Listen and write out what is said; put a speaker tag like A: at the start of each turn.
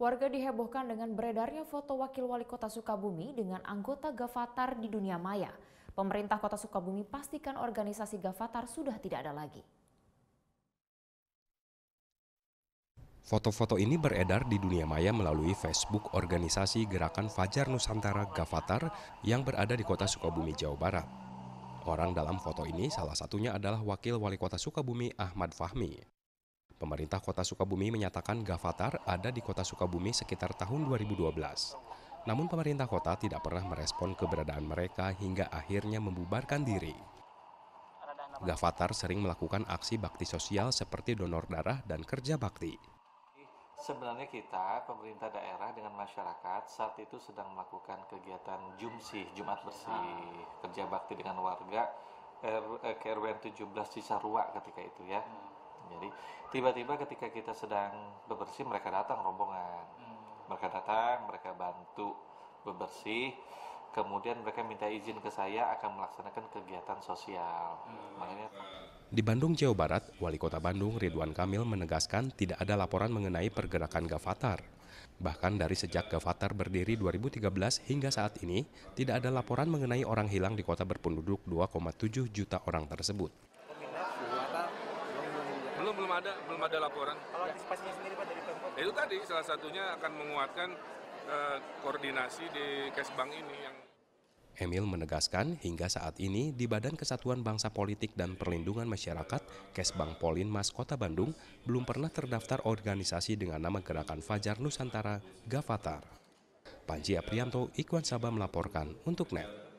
A: Warga dihebohkan dengan beredarnya foto wakil wali kota Sukabumi dengan anggota Gavatar di dunia maya. Pemerintah kota Sukabumi pastikan organisasi Gavatar sudah tidak ada lagi. Foto-foto ini beredar di dunia maya melalui Facebook organisasi Gerakan Fajar Nusantara Gavatar yang berada di kota Sukabumi, Jawa Barat. Orang dalam foto ini salah satunya adalah Wakil Wali Kota Sukabumi Ahmad Fahmi. Pemerintah Kota Sukabumi menyatakan Gavatar ada di Kota Sukabumi sekitar tahun 2012. Namun pemerintah kota tidak pernah merespon keberadaan mereka hingga akhirnya membubarkan diri. Gavatar sering melakukan aksi bakti sosial seperti donor darah dan kerja bakti.
B: Sebenarnya kita, pemerintah daerah dengan masyarakat saat itu sedang melakukan kegiatan Jumsih, Jumat Bersih, kerja bakti dengan warga eh, KRW 17 Cisarua ketika itu ya. Jadi tiba-tiba ketika kita sedang bebersih mereka datang rombongan. Hmm. Mereka datang, mereka bantu bebersih. Kemudian mereka minta izin ke saya akan melaksanakan kegiatan sosial. Hmm. Makanya
A: di Bandung, Jawa Barat, Wali Kota Bandung Ridwan Kamil menegaskan tidak ada laporan mengenai pergerakan Gavatar. Bahkan dari sejak Gavatar berdiri 2013 hingga saat ini, tidak ada laporan mengenai orang hilang di kota berpenduduk 2,7 juta orang tersebut
C: belum belum ada belum ada laporan. Kalau antisipasinya sendiri Pak dari Pemkot? Itu tadi salah satunya akan menguatkan eh, koordinasi di Kesbang ini yang
A: Emil menegaskan hingga saat ini di Badan Kesatuan Bangsa Politik dan Perlindungan Masyarakat Kesbang Mas Kota Bandung belum pernah terdaftar organisasi dengan nama Gerakan Fajar Nusantara Gavatar. Panji Aprianto, Ikhwan Sabah melaporkan untuk NET.